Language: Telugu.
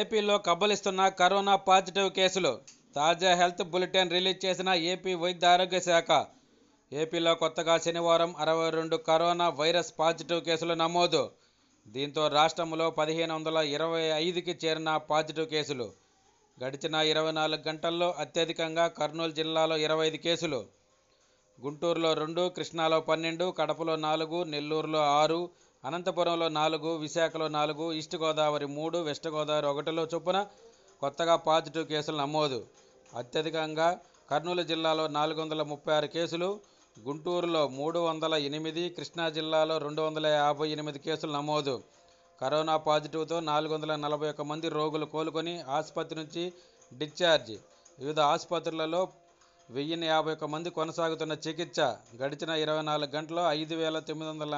ఏపీలో కబలిస్తున్న కరోనా పాజిటివ్ కేసులు తాజా హెల్త్ బులెటిన్ రిలీజ్ చేసిన ఏపీ వైద్య ఆరోగ్య శాఖ ఏపీలో కొత్తగా శనివారం అరవై రెండు కరోనా వైరస్ పాజిటివ్ కేసులు నమోదు దీంతో రాష్ట్రంలో పదిహేను వందల ఇరవై ఐదుకి చేరిన పాజిటివ్ కేసులు గడిచిన ఇరవై నాలుగు గంటల్లో అత్యధికంగా కర్నూలు జిల్లాలో ఇరవై ఐదు కేసులు గుంటూరులో రెండు కృష్ణాలో పన్నెండు కడపలో నాలుగు నెల్లూరులో ఆరు అనంతపురంలో నాలుగు విశాఖలో నాలుగు ఈస్ట్ గోదావరి మూడు వెస్ట్ గోదావరి ఒకటిలో చొప్పున కొత్తగా పాజిటివ్ కేసులు నమోదు అత్యధికంగా కర్నూలు జిల్లాలో నాలుగు వందల ముప్పై ఆరు కేసులు గుంటూరులో మూడు వందల ఎనిమిది కృష్ణా జిల్లాలో రెండు వందల యాభై ఎనిమిది కేసులు నమోదు కరోనా పాజిటివ్తో నాలుగు వందల నలభై ఒక్క మంది రోగులు కోలుకొని ఆసుపత్రి నుంచి డిశ్చార్జ్ వివిధ ఆసుపత్రులలో వెయ్యిన్ని యాభై ఒక్క మంది కొనసాగుతున్న చికిత్స గడిచిన ఇరవై నాలుగు గంటల్లో ఐదు వేల తొమ్మిది వందల